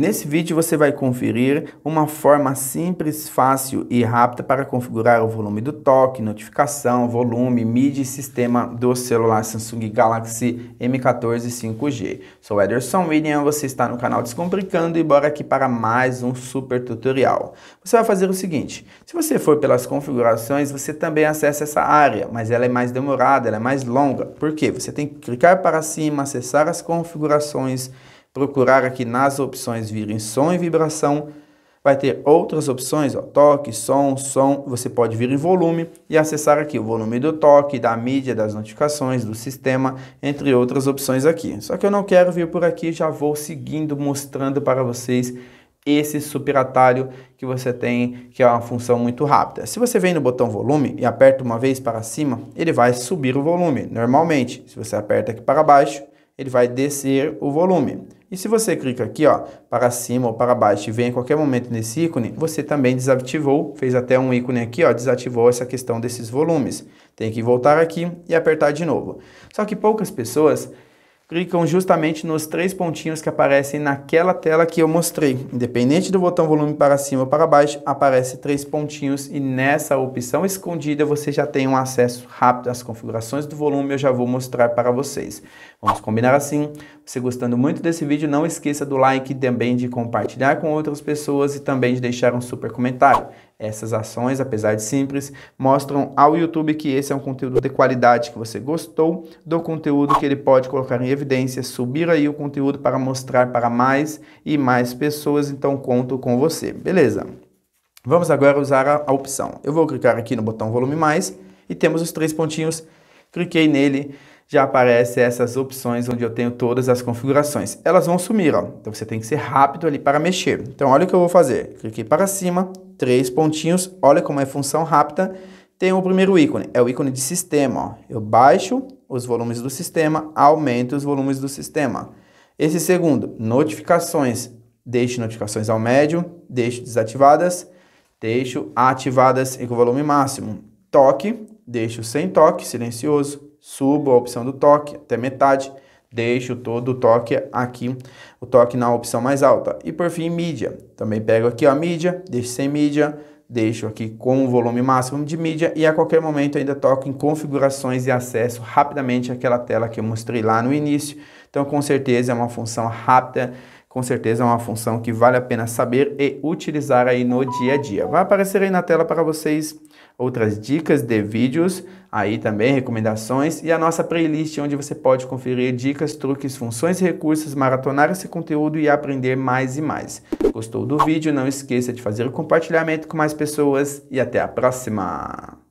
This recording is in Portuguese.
Nesse vídeo você vai conferir uma forma simples, fácil e rápida para configurar o volume do toque, notificação, volume, mídia e sistema do celular Samsung Galaxy M14 5G. Sou Ederson William, você está no canal Descomplicando e bora aqui para mais um super tutorial. Você vai fazer o seguinte, se você for pelas configurações, você também acessa essa área, mas ela é mais demorada, ela é mais longa. Por quê? Você tem que clicar para cima, acessar as configurações, procurar aqui nas opções virem som e vibração, vai ter outras opções, ó, toque, som, som, você pode vir em volume e acessar aqui o volume do toque, da mídia, das notificações, do sistema, entre outras opções aqui. Só que eu não quero vir por aqui, já vou seguindo mostrando para vocês esse super atalho que você tem, que é uma função muito rápida. Se você vem no botão volume e aperta uma vez para cima, ele vai subir o volume normalmente. Se você aperta aqui para baixo, ele vai descer o volume. E se você clica aqui ó, para cima ou para baixo e vem em qualquer momento nesse ícone, você também desativou, fez até um ícone aqui, ó, desativou essa questão desses volumes. Tem que voltar aqui e apertar de novo. Só que poucas pessoas clicam justamente nos três pontinhos que aparecem naquela tela que eu mostrei. Independente do botão volume para cima ou para baixo, aparece três pontinhos e nessa opção escondida você já tem um acesso rápido às configurações do volume, eu já vou mostrar para vocês. Vamos combinar assim? Você gostando muito desse vídeo, não esqueça do like, também de compartilhar com outras pessoas e também de deixar um super comentário. Essas ações, apesar de simples, mostram ao YouTube que esse é um conteúdo de qualidade, que você gostou do conteúdo, que ele pode colocar em evidência, subir aí o conteúdo para mostrar para mais e mais pessoas. Então, conto com você, beleza? Vamos agora usar a, a opção. Eu vou clicar aqui no botão volume mais e temos os três pontinhos. Cliquei nele, já aparece essas opções onde eu tenho todas as configurações. Elas vão sumir, ó. Então você tem que ser rápido ali para mexer. Então olha o que eu vou fazer. Cliquei para cima, três pontinhos. Olha como é função rápida. Tem o primeiro ícone, é o ícone de sistema. Ó. Eu baixo os volumes do sistema, aumento os volumes do sistema. Esse segundo, notificações. Deixo notificações ao médio, deixo desativadas, deixo ativadas e com volume máximo. Toque, deixo sem toque, silencioso, subo a opção do toque até metade deixo todo o toque aqui, o toque na opção mais alta. E por fim, mídia. Também pego aqui a mídia, deixo sem mídia, deixo aqui com o volume máximo de mídia e a qualquer momento ainda toco em configurações e acesso rapidamente àquela tela que eu mostrei lá no início. Então, com certeza é uma função rápida com certeza é uma função que vale a pena saber e utilizar aí no dia a dia. Vai aparecer aí na tela para vocês outras dicas de vídeos, aí também recomendações e a nossa playlist onde você pode conferir dicas, truques, funções e recursos, maratonar esse conteúdo e aprender mais e mais. Gostou do vídeo? Não esqueça de fazer o compartilhamento com mais pessoas e até a próxima!